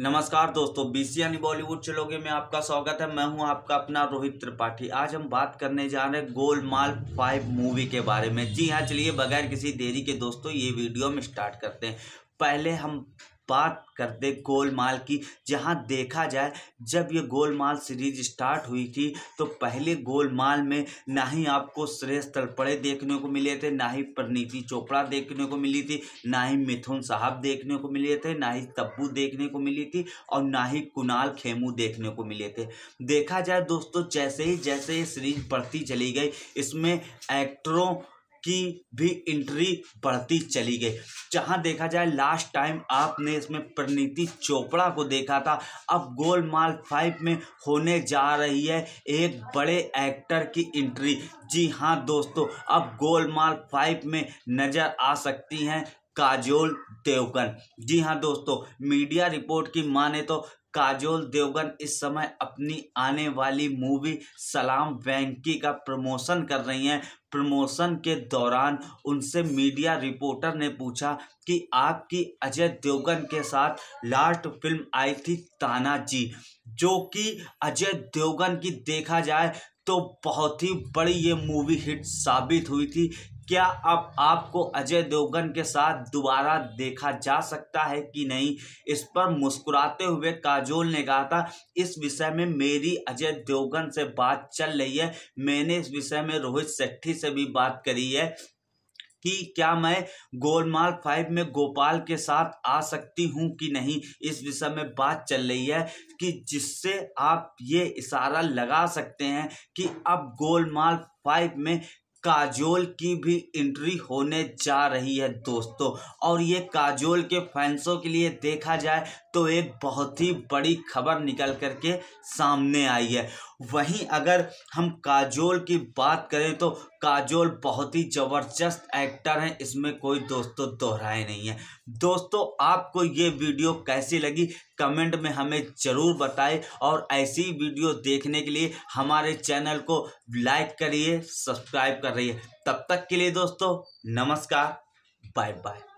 नमस्कार दोस्तों B C यानी बॉलीवुड चलोगे में आपका स्वागत है मैं हूं आपका अपना रोहित त्रिपाठी आज हम बात करने जा रहे हैं गोलमाल फाइव मूवी के बारे में जी हाँ चलिए बगैर किसी देरी के दोस्तों ये वीडियो हम स्टार्ट करते हैं पहले हम बात करते गोलमाल की जहां देखा जाए जब ये गोलमाल सीरीज स्टार्ट हुई थी तो पहले गोलमाल में ना ही आपको श्रेष्ठ तलपड़े देखने को मिले थे ना ही परनीति चोपड़ा देखने को मिली थी ना ही मिथुन साहब देखने को मिले थे ना ही तब्बू देखने को मिली थी और ना ही कुणाल खेमू देखने को मिले थे देखा जाए दोस्तों जैसे ही जैसे ये सीरीज बढ़ती चली गई इसमें एक्टरों की भी एंट्री बढ़ती चली गई जहां देखा जाए लास्ट टाइम आपने इसमें प्रणीति चोपड़ा को देखा था अब गोलमाल फाइव में होने जा रही है एक बड़े एक्टर की एंट्री जी हाँ दोस्तों अब गोलमाल फाइव में नज़र आ सकती हैं काजोल देवगन जी हाँ दोस्तों मीडिया रिपोर्ट की माने तो काजोल देवगन इस समय अपनी आने वाली मूवी सलाम वैंकी का प्रमोशन कर रही हैं प्रमोशन के दौरान उनसे मीडिया रिपोर्टर ने पूछा कि आपकी अजय देवगन के साथ लास्ट फिल्म आई थी ताना जी जो कि अजय देवगन की देखा जाए तो बहुत ही बड़ी ये मूवी हिट साबित हुई थी क्या अब आपको अजय देवगन के साथ दोबारा देखा जा सकता है कि नहीं इस पर मुस्कुराते हुए काजोल ने कहा था इस विषय में मेरी अजय देवगन से बात चल रही है मैंने इस विषय में रोहित सेट्ठी से भी बात करी है कि क्या मैं गोलमाल फाइव में गोपाल के साथ आ सकती हूँ कि नहीं इस विषय में बात चल रही है कि जिससे आप ये इशारा लगा सकते हैं कि अब गोलमाल फाइव में काजोल की भी एंट्री होने जा रही है दोस्तों और ये काजोल के फैंसों के लिए देखा जाए तो एक बहुत ही बड़ी खबर निकल कर के सामने आई है वहीं अगर हम काजोल की बात करें तो काजोल बहुत ही ज़बरदस्त एक्टर हैं इसमें कोई दोस्तों दोहराए नहीं है दोस्तों आपको ये वीडियो कैसी लगी कमेंट में हमें ज़रूर बताएं और ऐसी वीडियो देखने के लिए हमारे चैनल को लाइक करिए सब्सक्राइब कर रही है तब तक के लिए दोस्तों नमस्कार बाय बाय